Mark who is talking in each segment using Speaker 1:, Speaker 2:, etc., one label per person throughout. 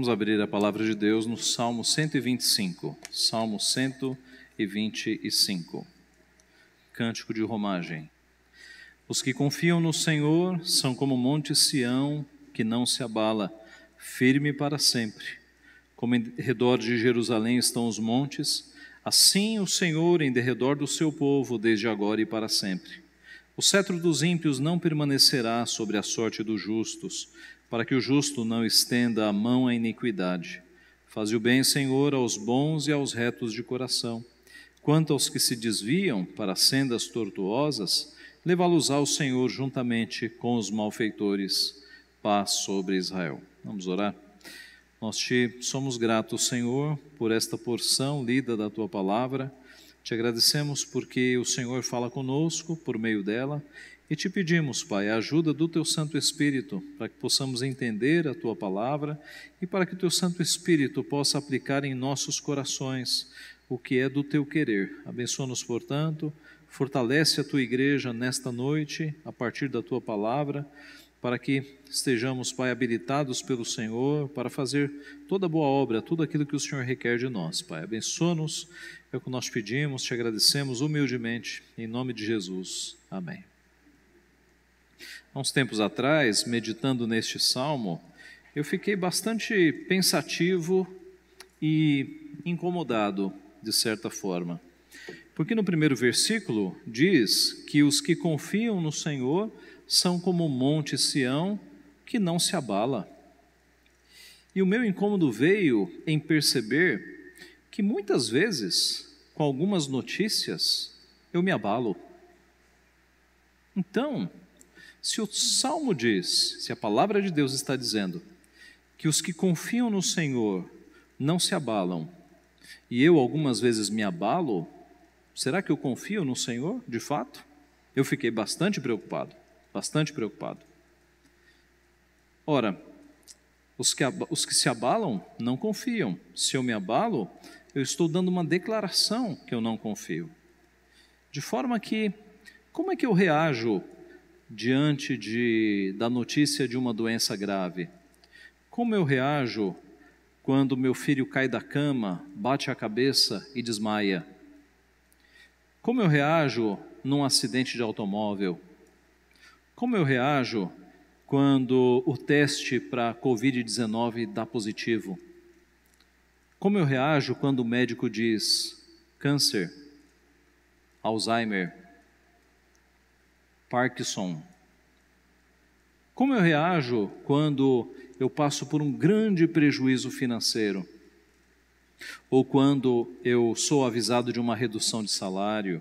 Speaker 1: Vamos abrir a palavra de Deus no Salmo 125. Salmo 125. Cântico de Romagem. Os que confiam no Senhor são como o monte Sião, que não se abala, firme para sempre. Como em redor de Jerusalém estão os montes, assim o Senhor em derredor do seu povo, desde agora e para sempre. O cetro dos ímpios não permanecerá sobre a sorte dos justos, para que o justo não estenda a mão à iniquidade. Faze o bem, Senhor, aos bons e aos retos de coração. Quanto aos que se desviam para sendas tortuosas, levá-los-á o Senhor juntamente com os malfeitores. Paz sobre Israel. Vamos orar? Nós te somos gratos, Senhor, por esta porção lida da tua palavra te agradecemos porque o Senhor fala conosco por meio dela e te pedimos, Pai, a ajuda do Teu Santo Espírito para que possamos entender a Tua palavra e para que o Teu Santo Espírito possa aplicar em nossos corações o que é do Teu querer. Abençoa-nos, portanto, fortalece a Tua igreja nesta noite a partir da Tua palavra para que estejamos, Pai, habilitados pelo Senhor para fazer toda boa obra, tudo aquilo que o Senhor requer de nós, Pai. Abençoa-nos, é o que nós pedimos, te agradecemos humildemente, em nome de Jesus. Amém. Há uns tempos atrás, meditando neste salmo, eu fiquei bastante pensativo e incomodado, de certa forma. Porque no primeiro versículo diz que os que confiam no Senhor são como o monte Sião que não se abala. E o meu incômodo veio em perceber que muitas vezes, com algumas notícias, eu me abalo. Então, se o salmo diz, se a palavra de Deus está dizendo, que os que confiam no Senhor não se abalam, e eu algumas vezes me abalo, será que eu confio no Senhor de fato? Eu fiquei bastante preocupado bastante preocupado. Ora, os que, os que se abalam não confiam. Se eu me abalo, eu estou dando uma declaração que eu não confio. De forma que, como é que eu reajo diante de, da notícia de uma doença grave? Como eu reajo quando meu filho cai da cama, bate a cabeça e desmaia? Como eu reajo num acidente de automóvel? Como eu reajo quando o teste para Covid-19 dá positivo? Como eu reajo quando o médico diz câncer, Alzheimer, Parkinson? Como eu reajo quando eu passo por um grande prejuízo financeiro? Ou quando eu sou avisado de uma redução de salário,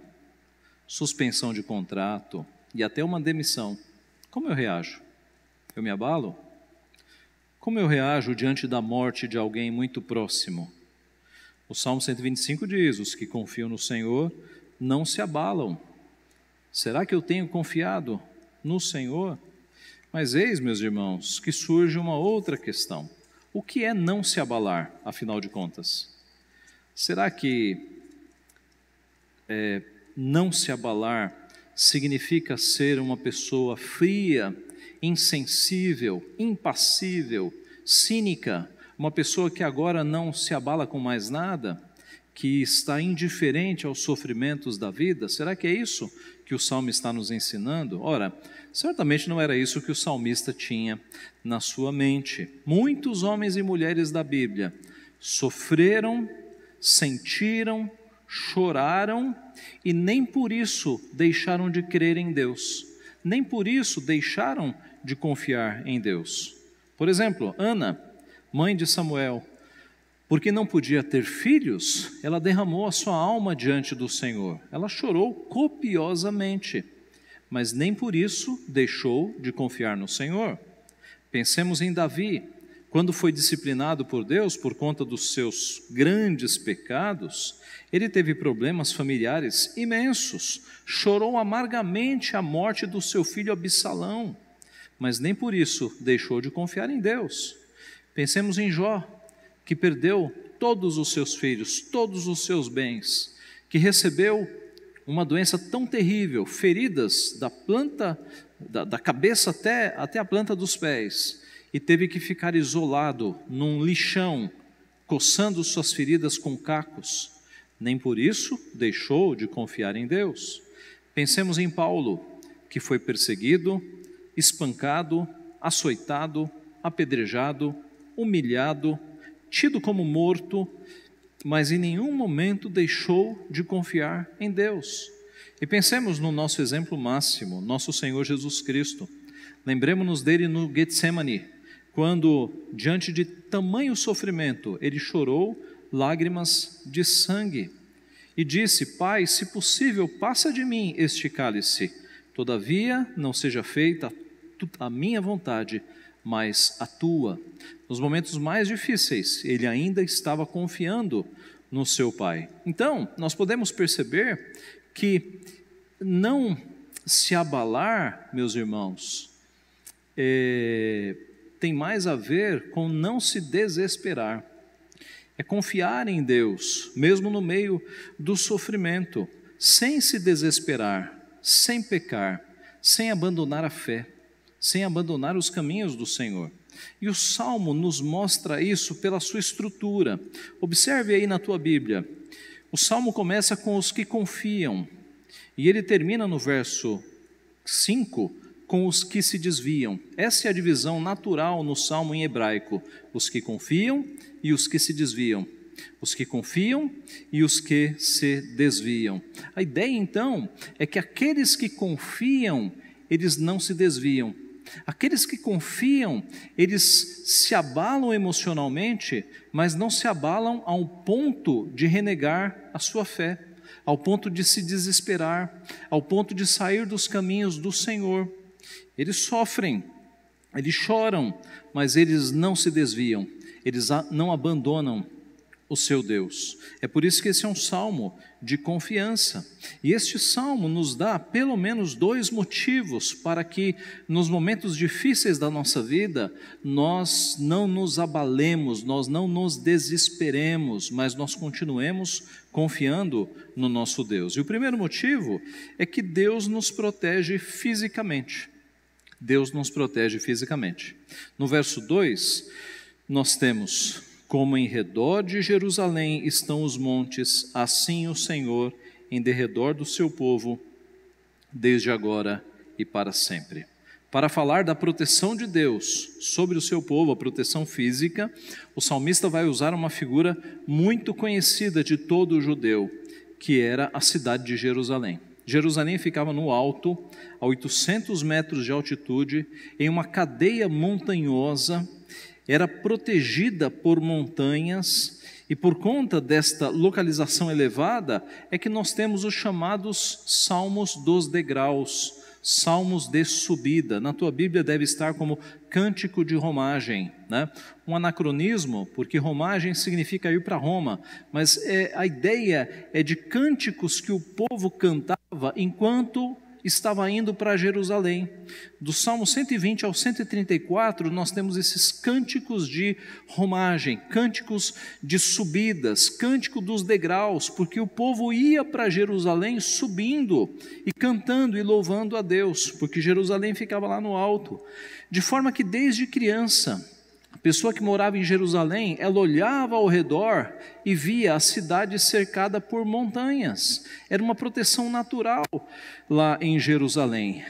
Speaker 1: suspensão de contrato e até uma demissão? Como eu reajo? Eu me abalo? Como eu reajo diante da morte de alguém muito próximo? O Salmo 125 diz: Os que confiam no Senhor não se abalam. Será que eu tenho confiado no Senhor? Mas eis, meus irmãos, que surge uma outra questão. O que é não se abalar, afinal de contas? Será que é, não se abalar significa ser uma pessoa fria, insensível, impassível, cínica, uma pessoa que agora não se abala com mais nada, que está indiferente aos sofrimentos da vida? Será que é isso que o salmo está nos ensinando? Ora, certamente não era isso que o salmista tinha na sua mente. Muitos homens e mulheres da Bíblia sofreram, sentiram, choraram e nem por isso deixaram de crer em Deus, nem por isso deixaram de confiar em Deus. Por exemplo, Ana, mãe de Samuel, porque não podia ter filhos, ela derramou a sua alma diante do Senhor. Ela chorou copiosamente, mas nem por isso deixou de confiar no Senhor. Pensemos em Davi, quando foi disciplinado por Deus por conta dos seus grandes pecados, ele teve problemas familiares imensos, chorou amargamente a morte do seu filho Absalão, mas nem por isso deixou de confiar em Deus. Pensemos em Jó, que perdeu todos os seus filhos, todos os seus bens, que recebeu uma doença tão terrível, feridas da planta, da, da cabeça até, até a planta dos pés e teve que ficar isolado num lixão, coçando suas feridas com cacos. Nem por isso deixou de confiar em Deus. Pensemos em Paulo, que foi perseguido, espancado, açoitado, apedrejado, humilhado, tido como morto, mas em nenhum momento deixou de confiar em Deus. E pensemos no nosso exemplo máximo, nosso Senhor Jesus Cristo. Lembremos-nos dele no Getsemane, quando, diante de tamanho sofrimento, ele chorou lágrimas de sangue e disse: Pai, se possível, passa de mim este cálice. Todavia, não seja feita a minha vontade, mas a tua. Nos momentos mais difíceis, ele ainda estava confiando no seu Pai. Então, nós podemos perceber que não se abalar, meus irmãos, é, tem mais a ver com não se desesperar. É confiar em Deus, mesmo no meio do sofrimento, sem se desesperar, sem pecar, sem abandonar a fé, sem abandonar os caminhos do Senhor. E o Salmo nos mostra isso pela sua estrutura. Observe aí na tua Bíblia. O Salmo começa com os que confiam, e ele termina no verso 5 com os que se desviam. Essa é a divisão natural no salmo em hebraico: os que confiam e os que se desviam. Os que confiam e os que se desviam. A ideia então é que aqueles que confiam, eles não se desviam. Aqueles que confiam, eles se abalam emocionalmente, mas não se abalam ao ponto de renegar a sua fé, ao ponto de se desesperar, ao ponto de sair dos caminhos do Senhor. Eles sofrem, eles choram, mas eles não se desviam, eles não abandonam o seu Deus. É por isso que esse é um salmo de confiança. E este salmo nos dá pelo menos dois motivos para que nos momentos difíceis da nossa vida nós não nos abalemos, nós não nos desesperemos, mas nós continuemos confiando no nosso Deus. E o primeiro motivo é que Deus nos protege fisicamente. Deus nos protege fisicamente. No verso 2, nós temos: Como em redor de Jerusalém estão os montes, assim o Senhor em derredor do seu povo, desde agora e para sempre. Para falar da proteção de Deus sobre o seu povo, a proteção física, o salmista vai usar uma figura muito conhecida de todo o judeu, que era a cidade de Jerusalém. Jerusalém ficava no alto, a 800 metros de altitude, em uma cadeia montanhosa, era protegida por montanhas, e por conta desta localização elevada é que nós temos os chamados Salmos dos Degraus Salmos de subida. Na tua Bíblia deve estar como cântico de romagem, né? Um anacronismo, porque romagem significa ir para Roma, mas é, a ideia é de cânticos que o povo cantava enquanto estava indo para Jerusalém. Do Salmo 120 ao 134, nós temos esses cânticos de romagem, cânticos de subidas, cântico dos degraus, porque o povo ia para Jerusalém subindo e cantando e louvando a Deus, porque Jerusalém ficava lá no alto. De forma que desde criança, pessoa que morava em Jerusalém, ela olhava ao redor e via a cidade cercada por montanhas. Era uma proteção natural lá em Jerusalém.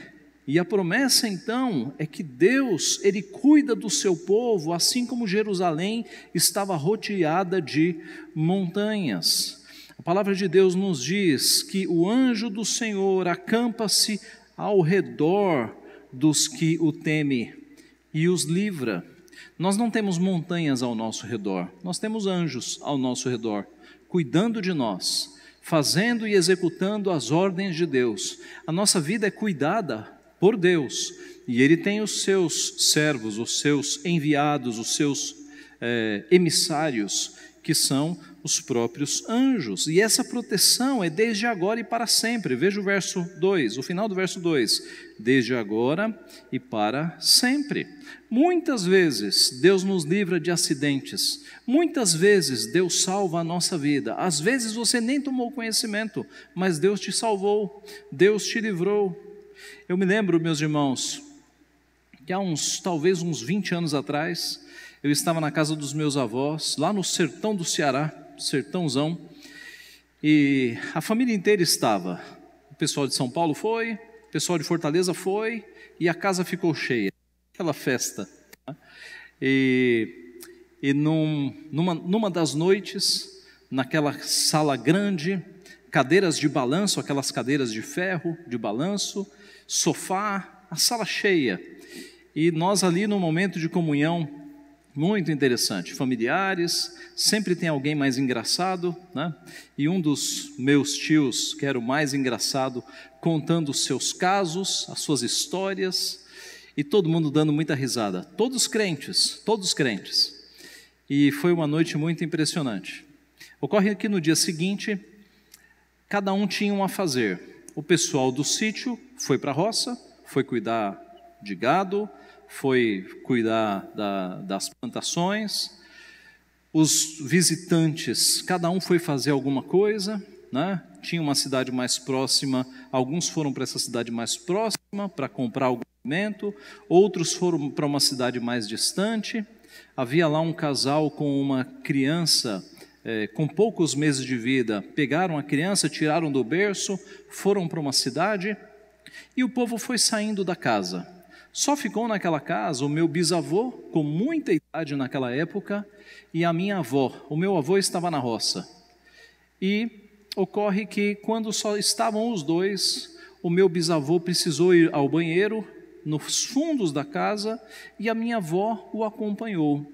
Speaker 1: E a promessa então é que Deus, ele cuida do seu povo, assim como Jerusalém estava rodeada de montanhas. A palavra de Deus nos diz que o anjo do Senhor acampa-se ao redor dos que o temem e os livra. Nós não temos montanhas ao nosso redor, nós temos anjos ao nosso redor, cuidando de nós, fazendo e executando as ordens de Deus. A nossa vida é cuidada por Deus e Ele tem os seus servos, os seus enviados, os seus é, emissários que são os próprios anjos. E essa proteção é desde agora e para sempre. Veja o verso 2, o final do verso 2. Desde agora e para sempre. Muitas vezes Deus nos livra de acidentes, muitas vezes Deus salva a nossa vida. Às vezes você nem tomou conhecimento, mas Deus te salvou, Deus te livrou. Eu me lembro, meus irmãos, que há uns, talvez uns 20 anos atrás, eu estava na casa dos meus avós, lá no sertão do Ceará, sertãozão, e a família inteira estava. O pessoal de São Paulo foi, o pessoal de Fortaleza foi, e a casa ficou cheia. Aquela festa. Né? E, e num, numa, numa das noites, naquela sala grande, cadeiras de balanço, aquelas cadeiras de ferro, de balanço, sofá, a sala cheia. E nós ali no momento de comunhão, muito interessante. Familiares, sempre tem alguém mais engraçado, né? E um dos meus tios, que era o mais engraçado, contando os seus casos, as suas histórias, e todo mundo dando muita risada. Todos crentes, todos crentes. E foi uma noite muito impressionante. Ocorre que no dia seguinte, cada um tinha um a fazer. O pessoal do sítio foi para a roça, foi cuidar de gado, foi cuidar da, das plantações, os visitantes, cada um foi fazer alguma coisa, né? tinha uma cidade mais próxima, alguns foram para essa cidade mais próxima para comprar algum alimento, outros foram para uma cidade mais distante. Havia lá um casal com uma criança é, com poucos meses de vida, pegaram a criança, tiraram do berço, foram para uma cidade e o povo foi saindo da casa. Só ficou naquela casa o meu bisavô, com muita idade naquela época, e a minha avó. O meu avô estava na roça. E ocorre que, quando só estavam os dois, o meu bisavô precisou ir ao banheiro, nos fundos da casa, e a minha avó o acompanhou.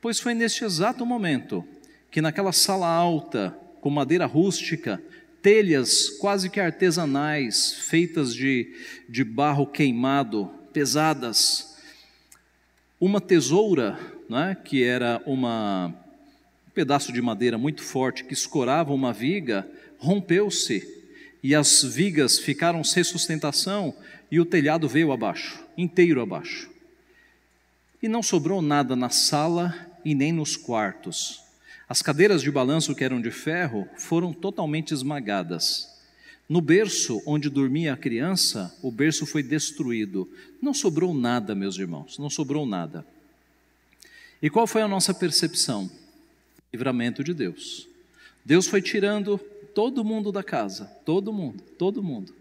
Speaker 1: Pois foi neste exato momento que, naquela sala alta, com madeira rústica, telhas quase que artesanais, feitas de, de barro queimado, pesadas. Uma tesoura, né, que era uma, um pedaço de madeira muito forte que escorava uma viga, rompeu-se e as vigas ficaram sem sustentação e o telhado veio abaixo, inteiro abaixo. E não sobrou nada na sala e nem nos quartos. As cadeiras de balanço que eram de ferro foram totalmente esmagadas. No berço onde dormia a criança, o berço foi destruído. Não sobrou nada, meus irmãos, não sobrou nada. E qual foi a nossa percepção? Livramento de Deus. Deus foi tirando todo mundo da casa, todo mundo, todo mundo.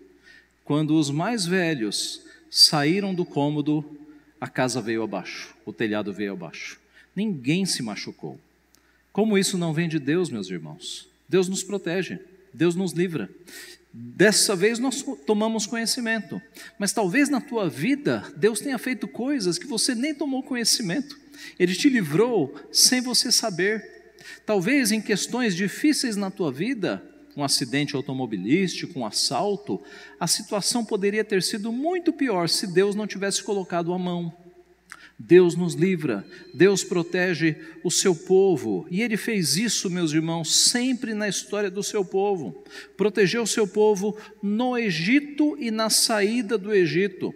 Speaker 1: Quando os mais velhos saíram do cômodo, a casa veio abaixo, o telhado veio abaixo. Ninguém se machucou. Como isso não vem de Deus, meus irmãos? Deus nos protege, Deus nos livra. Dessa vez nós tomamos conhecimento, mas talvez na tua vida Deus tenha feito coisas que você nem tomou conhecimento, Ele te livrou sem você saber. Talvez em questões difíceis na tua vida, um acidente automobilístico, um assalto, a situação poderia ter sido muito pior se Deus não tivesse colocado a mão. Deus nos livra, Deus protege o seu povo. E ele fez isso, meus irmãos, sempre na história do seu povo. Protegeu o seu povo no Egito e na saída do Egito.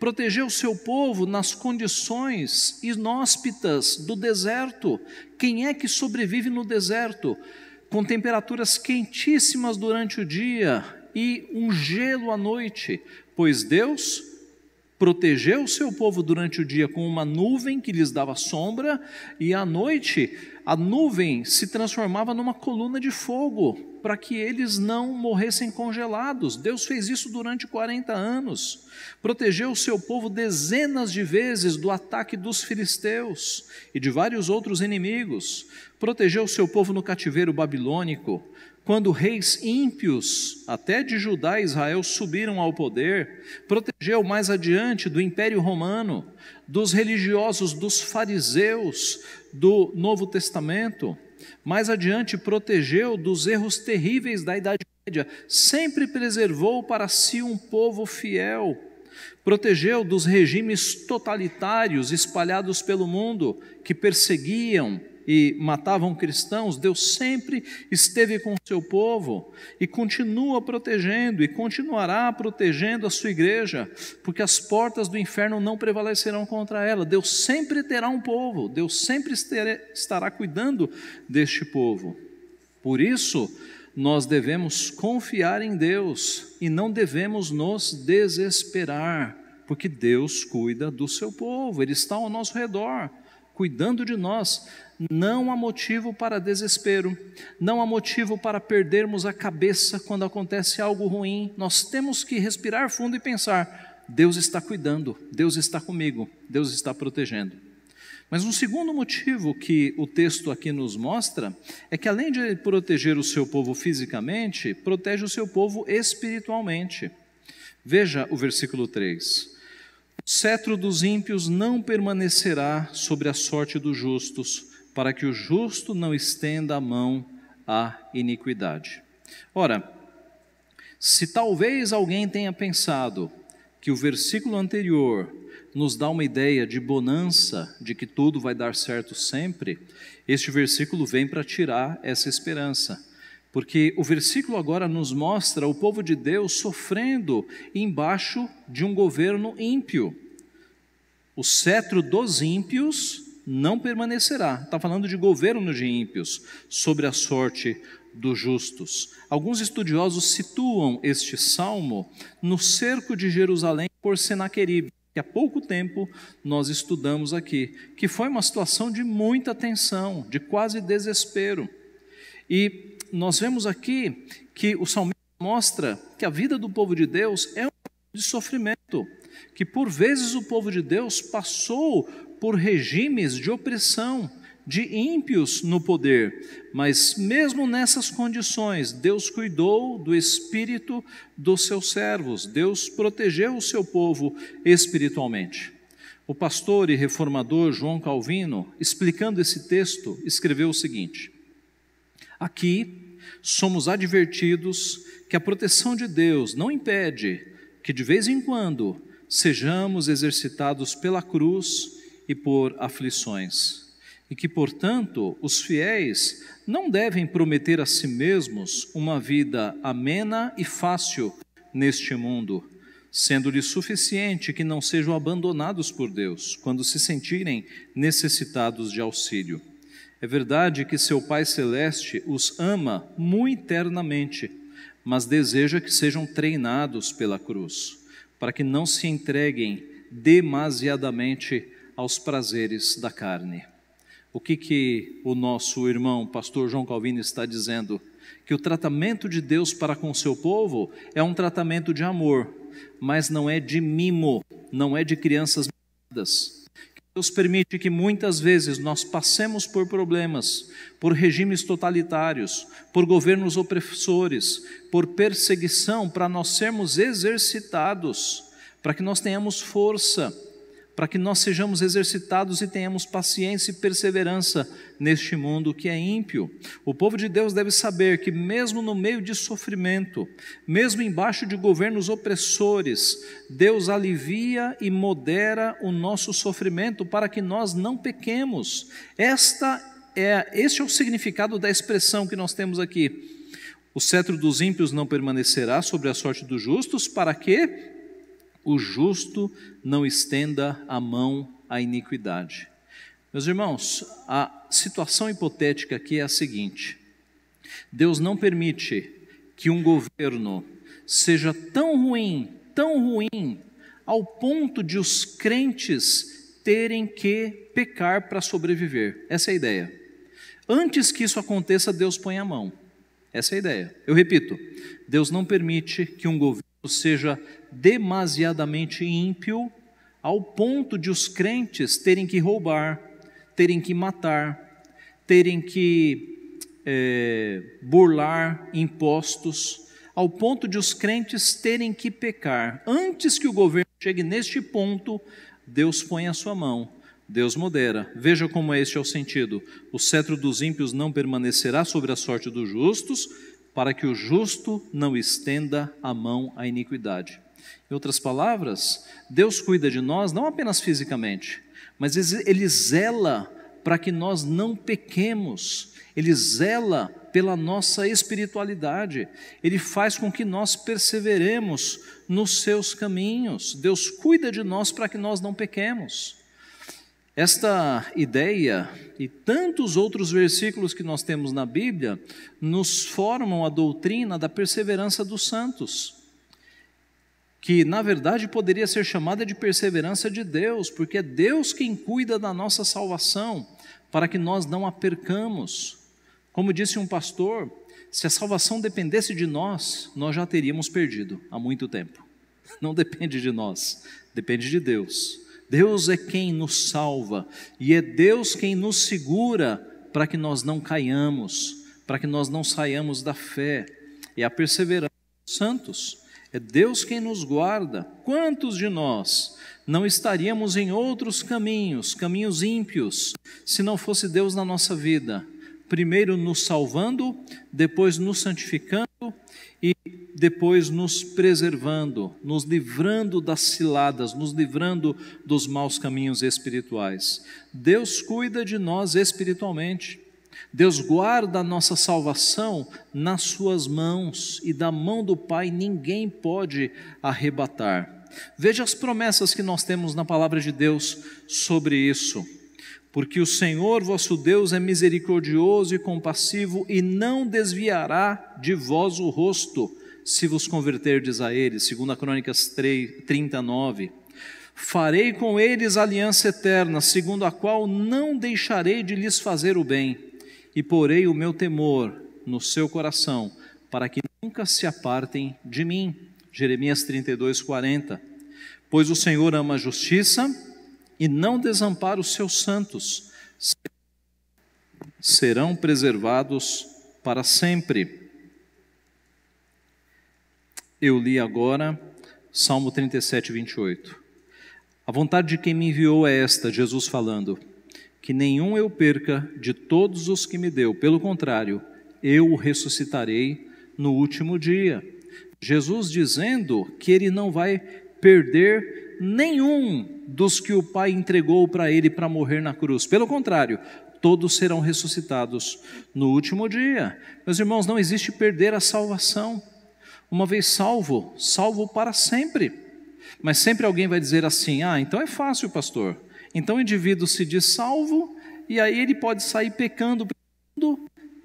Speaker 1: Protegeu o seu povo nas condições inóspitas do deserto. Quem é que sobrevive no deserto? Com temperaturas quentíssimas durante o dia e um gelo à noite, pois Deus protegeu o seu povo durante o dia com uma nuvem que lhes dava sombra, e à noite a nuvem se transformava numa coluna de fogo, para que eles não morressem congelados. Deus fez isso durante 40 anos. Protegeu o seu povo dezenas de vezes do ataque dos filisteus e de vários outros inimigos. Protegeu o seu povo no cativeiro babilônico quando reis ímpios, até de Judá e Israel, subiram ao poder, protegeu mais adiante do Império Romano, dos religiosos, dos fariseus do Novo Testamento, mais adiante protegeu dos erros terríveis da Idade Média, sempre preservou para si um povo fiel, protegeu dos regimes totalitários espalhados pelo mundo que perseguiam, e matavam cristãos, Deus sempre esteve com o seu povo e continua protegendo e continuará protegendo a sua igreja, porque as portas do inferno não prevalecerão contra ela. Deus sempre terá um povo, Deus sempre estará cuidando deste povo. Por isso, nós devemos confiar em Deus e não devemos nos desesperar, porque Deus cuida do seu povo, Ele está ao nosso redor, cuidando de nós não há motivo para desespero, não há motivo para perdermos a cabeça quando acontece algo ruim. Nós temos que respirar fundo e pensar: Deus está cuidando, Deus está comigo, Deus está protegendo. Mas um segundo motivo que o texto aqui nos mostra é que, além de proteger o seu povo fisicamente, protege o seu povo espiritualmente. Veja o versículo 3. O cetro dos ímpios não permanecerá sobre a sorte dos justos, para que o justo não estenda a mão à iniquidade. Ora, se talvez alguém tenha pensado que o versículo anterior nos dá uma ideia de bonança, de que tudo vai dar certo sempre, este versículo vem para tirar essa esperança. Porque o versículo agora nos mostra o povo de Deus sofrendo embaixo de um governo ímpio. O cetro dos ímpios não permanecerá. Está falando de governo de ímpios sobre a sorte dos justos. Alguns estudiosos situam este salmo no cerco de Jerusalém por Senaqueribe, que há pouco tempo nós estudamos aqui, que foi uma situação de muita tensão, de quase desespero. E nós vemos aqui que o salmista mostra que a vida do povo de Deus é um de sofrimento, que por vezes o povo de Deus passou por regimes de opressão de ímpios no poder, mas mesmo nessas condições, Deus cuidou do espírito dos seus servos, Deus protegeu o seu povo espiritualmente. O pastor e reformador João Calvino, explicando esse texto, escreveu o seguinte: Aqui somos advertidos que a proteção de Deus não impede que, de vez em quando, sejamos exercitados pela cruz e por aflições, e que, portanto, os fiéis não devem prometer a si mesmos uma vida amena e fácil neste mundo, sendo-lhe suficiente que não sejam abandonados por Deus quando se sentirem necessitados de auxílio. É verdade que seu Pai Celeste os ama muito eternamente, mas deseja que sejam treinados pela cruz, para que não se entreguem demasiadamente aos prazeres da carne. O que, que o nosso irmão, pastor João Calvino, está dizendo? Que o tratamento de Deus para com seu povo é um tratamento de amor, mas não é de mimo, não é de crianças mimadas. Deus permite que muitas vezes nós passemos por problemas, por regimes totalitários, por governos opressores, por perseguição, para nós sermos exercitados, para que nós tenhamos força para que nós sejamos exercitados e tenhamos paciência e perseverança neste mundo que é ímpio. O povo de Deus deve saber que, mesmo no meio de sofrimento, mesmo embaixo de governos opressores, Deus alivia e modera o nosso sofrimento para que nós não pequemos. Esta é, este é o significado da expressão que nós temos aqui. O cetro dos ímpios não permanecerá sobre a sorte dos justos, para que o justo não estenda a mão à iniquidade. Meus irmãos, a situação hipotética aqui é a seguinte: Deus não permite que um governo seja tão ruim, tão ruim, ao ponto de os crentes terem que pecar para sobreviver. Essa é a ideia. Antes que isso aconteça, Deus põe a mão. Essa é a ideia. Eu repito: Deus não permite que um governo seja demasiadamente ímpio, ao ponto de os crentes terem que roubar, terem que matar, terem que é, burlar impostos, ao ponto de os crentes terem que pecar. Antes que o governo chegue neste ponto, Deus põe a sua mão. Deus modera. Veja como é este é o sentido. O cetro dos ímpios não permanecerá sobre a sorte dos justos, para que o justo não estenda a mão à iniquidade. Em outras palavras, Deus cuida de nós não apenas fisicamente, mas Ele zela para que nós não pequemos, Ele zela pela nossa espiritualidade, Ele faz com que nós perseveremos nos seus caminhos. Deus cuida de nós para que nós não pequemos. Esta ideia e tantos outros versículos que nós temos na Bíblia nos formam a doutrina da perseverança dos santos que na verdade poderia ser chamada de perseverança de Deus, porque é Deus quem cuida da nossa salvação, para que nós não a percamos. Como disse um pastor, se a salvação dependesse de nós, nós já teríamos perdido há muito tempo. Não depende de nós, depende de Deus. Deus é quem nos salva e é Deus quem nos segura para que nós não caiamos, para que nós não saiamos da fé. É a perseverança dos santos. É Deus quem nos guarda. Quantos de nós não estaríamos em outros caminhos, caminhos ímpios, se não fosse Deus na nossa vida? Primeiro nos salvando, depois nos santificando e depois nos preservando, nos livrando das ciladas, nos livrando dos maus caminhos espirituais. Deus cuida de nós espiritualmente. Deus guarda a nossa salvação nas Suas mãos, e da mão do Pai ninguém pode arrebatar. Veja as promessas que nós temos na palavra de Deus sobre isso. Porque o Senhor vosso Deus é misericordioso e compassivo, e não desviará de vós o rosto, se vos converterdes a Ele. 2 Crônicas 3, 39. Farei com eles aliança eterna, segundo a qual não deixarei de lhes fazer o bem e porei o meu temor no seu coração, para que nunca se apartem de mim. Jeremias 32, 40. Pois o Senhor ama a justiça e não desampara os seus santos, serão preservados para sempre. Eu li agora Salmo 37, 28. A vontade de quem me enviou é esta, Jesus falando que nenhum eu perca de todos os que me deu. Pelo contrário, eu o ressuscitarei no último dia. Jesus dizendo que ele não vai perder nenhum dos que o Pai entregou para ele para morrer na cruz. Pelo contrário, todos serão ressuscitados no último dia. Meus irmãos, não existe perder a salvação. Uma vez salvo, salvo para sempre. Mas sempre alguém vai dizer assim: ah, então é fácil, pastor. Então o indivíduo se diz salvo e aí ele pode sair pecando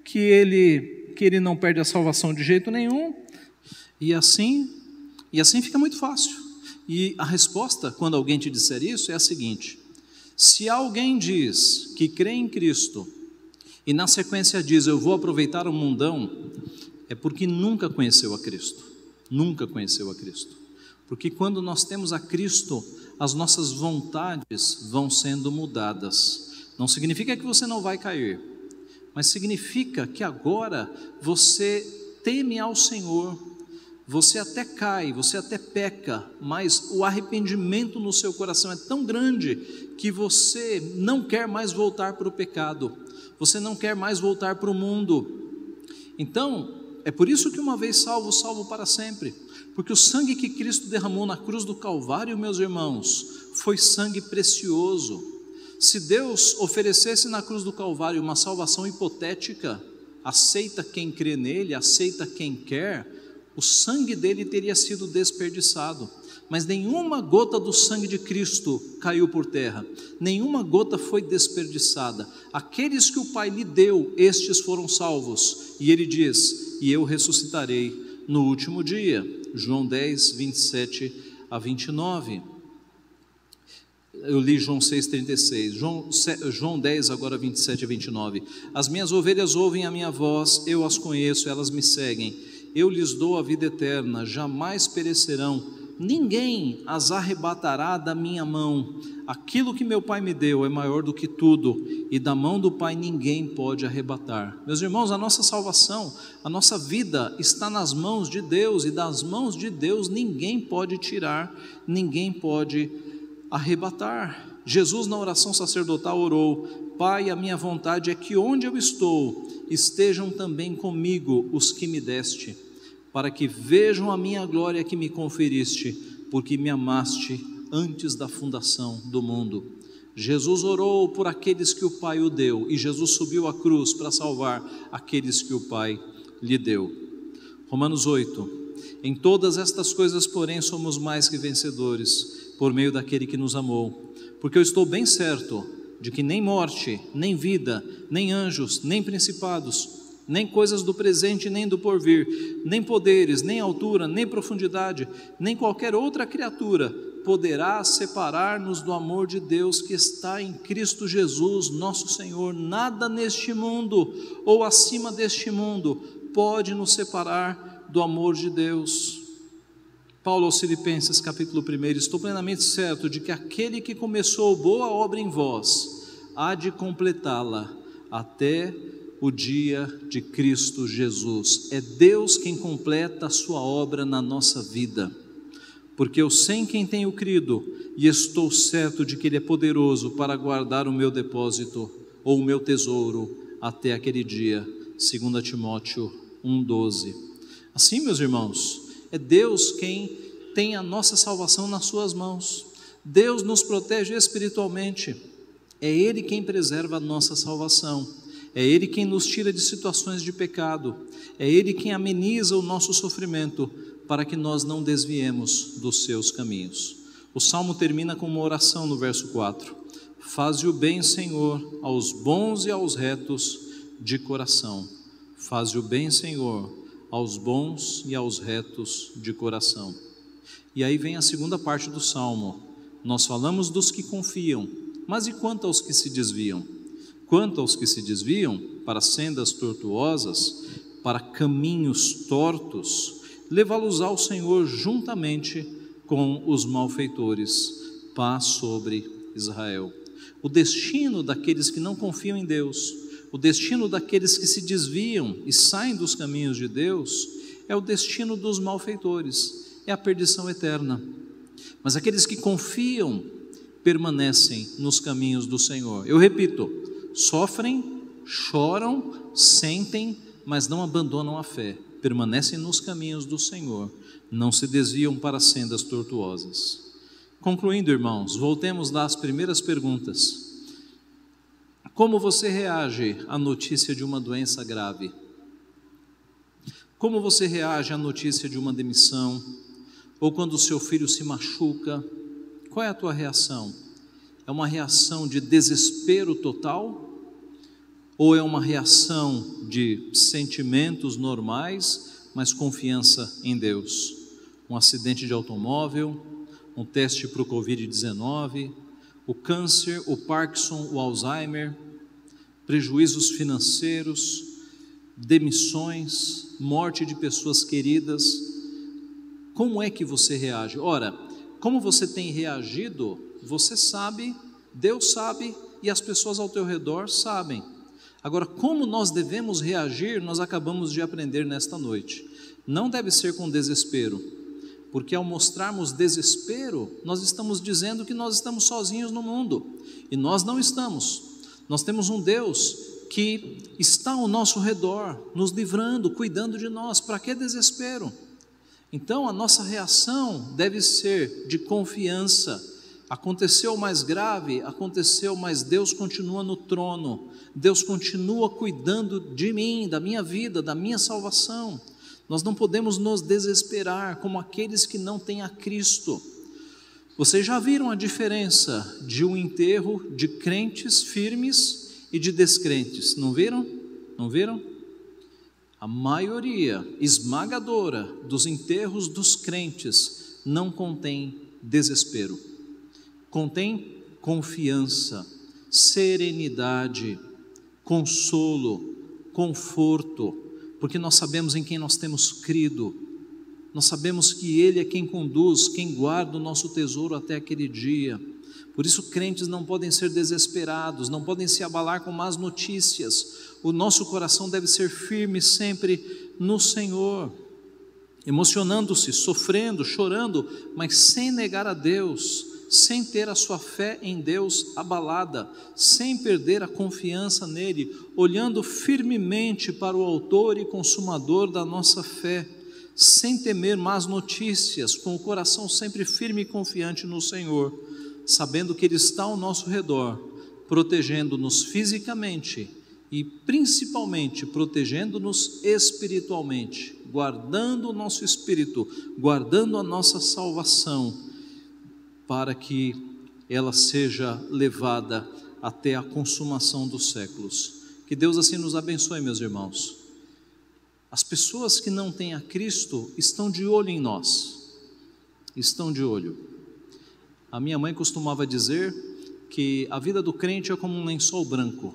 Speaker 1: que ele que ele não perde a salvação de jeito nenhum. E assim, e assim fica muito fácil. E a resposta quando alguém te disser isso é a seguinte: se alguém diz que crê em Cristo e na sequência diz eu vou aproveitar o mundão, é porque nunca conheceu a Cristo. Nunca conheceu a Cristo. Porque quando nós temos a Cristo, as nossas vontades vão sendo mudadas. Não significa que você não vai cair, mas significa que agora você teme ao Senhor, você até cai, você até peca, mas o arrependimento no seu coração é tão grande que você não quer mais voltar para o pecado, você não quer mais voltar para o mundo. Então, é por isso que uma vez salvo, salvo para sempre. Porque o sangue que Cristo derramou na cruz do Calvário, meus irmãos, foi sangue precioso. Se Deus oferecesse na cruz do Calvário uma salvação hipotética, aceita quem crê nele, aceita quem quer, o sangue dele teria sido desperdiçado. Mas nenhuma gota do sangue de Cristo caiu por terra, nenhuma gota foi desperdiçada. Aqueles que o Pai lhe deu, estes foram salvos. E ele diz: e eu ressuscitarei no último dia. João 10, 27 a 29. Eu li João 6,36. João, João 10, agora 27 a 29. As minhas ovelhas ouvem a minha voz, eu as conheço, elas me seguem. Eu lhes dou a vida eterna, jamais perecerão. Ninguém as arrebatará da minha mão Aquilo que meu pai me deu é maior do que tudo, e da mão do pai ninguém pode arrebatar. Meus irmãos, a nossa salvação, a nossa vida está nas mãos de Deus, e das mãos de Deus ninguém pode tirar, ninguém pode arrebatar. Jesus, na oração sacerdotal, orou: Pai, a minha vontade é que onde eu estou, estejam também comigo os que me deste, para que vejam a minha glória que me conferiste, porque me amaste antes da fundação do mundo. Jesus orou por aqueles que o Pai o deu, e Jesus subiu à cruz para salvar aqueles que o Pai lhe deu. Romanos 8. Em todas estas coisas, porém, somos mais que vencedores, por meio daquele que nos amou. Porque eu estou bem certo de que nem morte, nem vida, nem anjos, nem principados, nem coisas do presente, nem do porvir, nem poderes, nem altura, nem profundidade, nem qualquer outra criatura poderá separar-nos do amor de Deus que está em Cristo Jesus, nosso Senhor. Nada neste mundo ou acima deste mundo pode nos separar do amor de Deus. Paulo aos Filipenses, capítulo 1: Estou plenamente certo de que aquele que começou boa obra em vós há de completá-la até o dia de Cristo Jesus. É Deus quem completa a sua obra na nossa vida porque eu sei quem tenho crido e estou certo de que Ele é poderoso para guardar o meu depósito ou o meu tesouro até aquele dia. 2 Timóteo 1,12. Assim, meus irmãos, é Deus quem tem a nossa salvação nas Suas mãos. Deus nos protege espiritualmente. É Ele quem preserva a nossa salvação. É Ele quem nos tira de situações de pecado. É Ele quem ameniza o nosso sofrimento para que nós não desviemos dos seus caminhos. O salmo termina com uma oração no verso 4. Faze o bem, Senhor, aos bons e aos retos de coração. Faze o bem, Senhor, aos bons e aos retos de coração. E aí vem a segunda parte do salmo. Nós falamos dos que confiam, mas e quanto aos que se desviam? Quanto aos que se desviam para sendas tortuosas, para caminhos tortos, levá-los ao Senhor juntamente com os malfeitores. Paz sobre Israel. O destino daqueles que não confiam em Deus, o destino daqueles que se desviam e saem dos caminhos de Deus, é o destino dos malfeitores, é a perdição eterna. Mas aqueles que confiam permanecem nos caminhos do Senhor. Eu repito, sofrem choram, sentem, mas não abandonam a fé, permanecem nos caminhos do Senhor, não se desviam para sendas tortuosas. Concluindo, irmãos, voltemos às primeiras perguntas. Como você reage à notícia de uma doença grave? Como você reage à notícia de uma demissão? Ou quando o seu filho se machuca? Qual é a tua reação? É uma reação de desespero total ou é uma reação de sentimentos normais, mas confiança em Deus. Um acidente de automóvel, um teste para o Covid-19, o câncer, o Parkinson, o Alzheimer, prejuízos financeiros, demissões, morte de pessoas queridas. Como é que você reage? Ora, como você tem reagido, você sabe, Deus sabe e as pessoas ao teu redor sabem. Agora, como nós devemos reagir, nós acabamos de aprender nesta noite. Não deve ser com desespero, porque ao mostrarmos desespero, nós estamos dizendo que nós estamos sozinhos no mundo, e nós não estamos. Nós temos um Deus que está ao nosso redor, nos livrando, cuidando de nós. Para que desespero? Então, a nossa reação deve ser de confiança Aconteceu o mais grave, aconteceu, mas Deus continua no trono, Deus continua cuidando de mim, da minha vida, da minha salvação. Nós não podemos nos desesperar como aqueles que não têm a Cristo. Vocês já viram a diferença de um enterro de crentes firmes e de descrentes, não viram? Não viram? A maioria esmagadora dos enterros dos crentes não contém desespero contém confiança, serenidade, consolo, conforto, porque nós sabemos em quem nós temos crido, nós sabemos que Ele é quem conduz, quem guarda o nosso tesouro até aquele dia. Por isso, crentes não podem ser desesperados, não podem se abalar com más notícias. O nosso coração deve ser firme sempre no Senhor, emocionando-se, sofrendo, chorando, mas sem negar a Deus, sem ter a sua fé em Deus abalada, sem perder a confiança nele, olhando firmemente para o Autor e Consumador da nossa fé, sem temer más notícias, com o coração sempre firme e confiante no Senhor, sabendo que Ele está ao nosso redor, protegendo-nos fisicamente e principalmente protegendo-nos espiritualmente, guardando o nosso espírito, guardando a nossa salvação para que ela seja levada até a consumação dos séculos. Que Deus assim nos abençoe, meus irmãos. As pessoas que não têm a Cristo estão de olho em nós, estão de olho. A minha mãe costumava dizer que a vida do crente é como um lençol branco.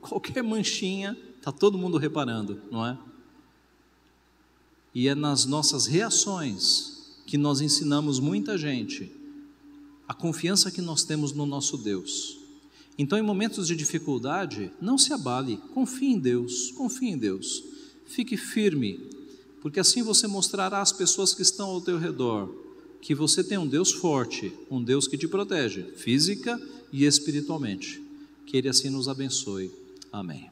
Speaker 1: Qualquer manchinha, está todo mundo reparando, não é? E é nas nossas reações que nós ensinamos muita gente a confiança que nós temos no nosso Deus. Então, em momentos de dificuldade, não se abale, confie em Deus, confie em Deus. Fique firme, porque assim você mostrará às pessoas que estão ao teu redor que você tem um Deus forte, um Deus que te protege, física e espiritualmente. Que Ele assim nos abençoe. Amém.